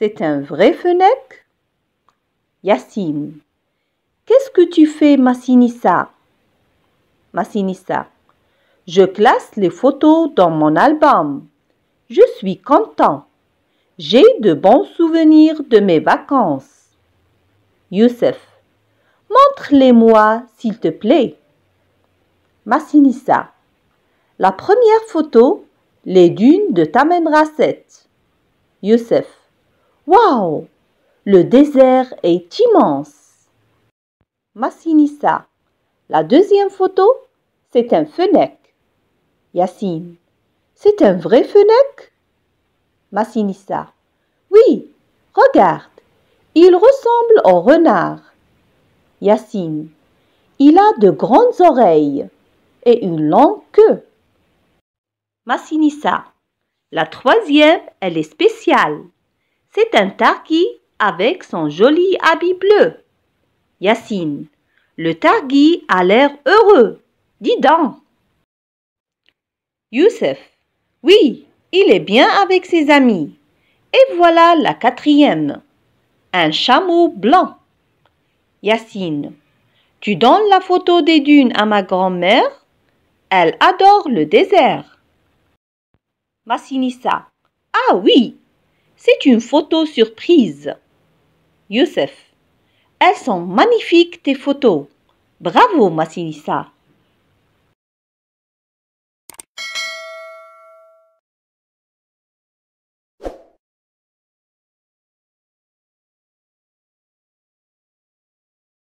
C'est un vrai fenêtre. Yassine. Qu'est-ce que tu fais, Massinissa Massinissa. Je classe les photos dans mon album. Je suis content. J'ai de bons souvenirs de mes vacances. Youssef. Montre-les-moi, s'il te plaît. Massinissa. La première photo, les dunes de Tamen Youssef. Waouh Le désert est immense. Massinissa. La deuxième photo, c'est un fenêtre. Yacine. C'est un vrai fenêtre Massinissa. Oui, regarde. Il ressemble au renard. Yacine. Il a de grandes oreilles et une longue queue. Massinissa. La troisième, elle est spéciale. C'est un targui avec son joli habit bleu. Yassine, le targui a l'air heureux. Dis donc. Youssef, oui, il est bien avec ses amis. Et voilà la quatrième. Un chameau blanc. Yassine, tu donnes la photo des dunes à ma grand-mère Elle adore le désert. Massinissa, ah oui, c'est une photo surprise. Youssef. Elles sont magnifiques tes photos. Bravo, Massinissa.